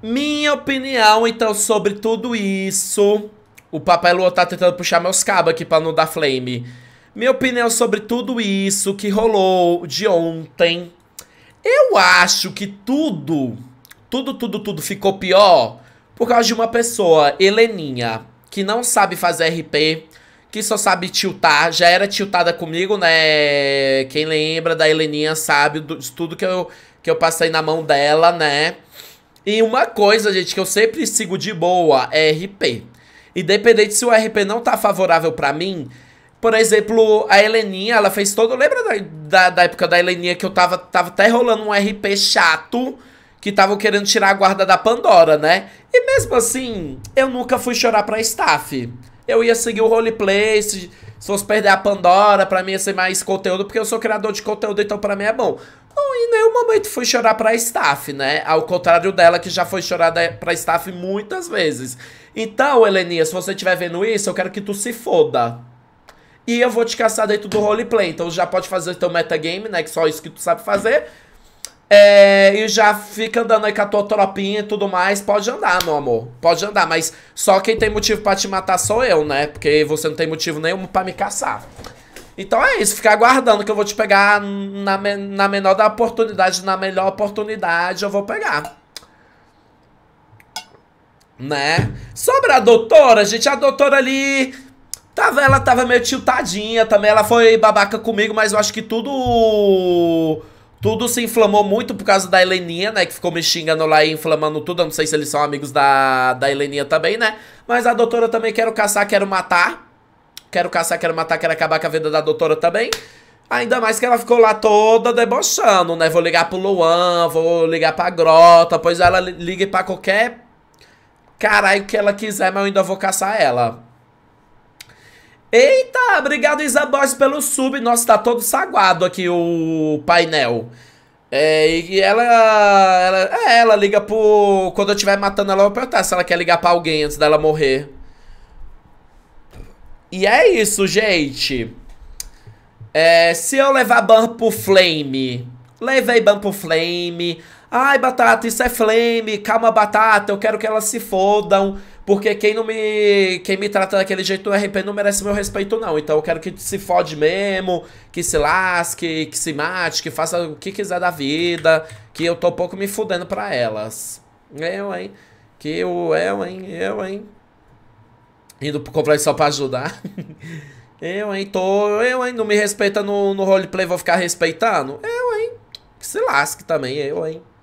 Minha opinião, então, sobre tudo isso... O Papai Lua tá tentando puxar meus cabos aqui pra não dar flame. Minha opinião sobre tudo isso que rolou de ontem... Eu acho que tudo, tudo, tudo, tudo ficou pior por causa de uma pessoa, Heleninha, que não sabe fazer RP, que só sabe tiltar, já era tiltada comigo, né? Quem lembra da Heleninha sabe de tudo que eu, que eu passei na mão dela, né? E uma coisa, gente, que eu sempre sigo de boa é RP. Independente se o RP não tá favorável pra mim, por exemplo, a Heleninha, ela fez todo... Lembra da, da, da, época da Heleninha que eu tava, tava até rolando um RP chato que estavam querendo tirar a guarda da Pandora, né? E mesmo assim, eu nunca fui chorar pra staff. Eu ia seguir o roleplay, se, se fosse perder a Pandora, pra mim ia ser mais conteúdo, porque eu sou criador de conteúdo, então pra mim é bom nenhum momento fui chorar pra staff, né? Ao contrário dela, que já foi chorada pra staff muitas vezes. Então, Heleninha, se você estiver vendo isso, eu quero que tu se foda. E eu vou te caçar dentro do roleplay. Então já pode fazer teu metagame, né? Que só isso que tu sabe fazer. É, e já fica andando aí com a tua tropinha e tudo mais. Pode andar, meu amor. Pode andar, mas só quem tem motivo para te matar sou eu, né? Porque você não tem motivo nenhum para me caçar. Então é isso, ficar aguardando que eu vou te pegar na, me na menor da oportunidade, na melhor oportunidade eu vou pegar. Né? Sobre a doutora, gente, a doutora ali... Tava, ela tava meio tiltadinha também, ela foi babaca comigo, mas eu acho que tudo... Tudo se inflamou muito por causa da Heleninha, né? Que ficou me xingando lá e inflamando tudo. Eu não sei se eles são amigos da, da Heleninha também, né? Mas a doutora também quero caçar, quero matar. Quero caçar, quero matar, quero acabar com a vida da doutora também. Ainda mais que ela ficou lá toda debochando, né? Vou ligar pro Luan, vou ligar pra Grota, pois ela ligue pra qualquer caralho que ela quiser, mas eu ainda vou caçar ela. Eita, obrigado Isabóis pelo sub. Nossa, tá todo saguado aqui o painel. É, e ela, ela, é, ela liga pro... Quando eu estiver matando ela, eu vou perguntar se ela quer ligar pra alguém antes dela morrer. E é isso, gente. É, se eu levar ban pro Flame, levei ban pro Flame. Ai, Batata, isso é Flame. Calma, Batata, eu quero que elas se fodam. Porque quem não me. Quem me trata daquele jeito no RP não merece meu respeito, não. Então eu quero que se fode mesmo, que se lasque, que se mate, que faça o que quiser da vida. Que eu tô um pouco me fudendo pra elas. Eu, hein? Que eu, eu, hein? Eu, hein? Indo comprar isso só pra ajudar. eu, hein, tô. Eu, hein, não me respeita no, no roleplay, vou ficar respeitando. Eu, hein. Que se lasque também, eu, hein.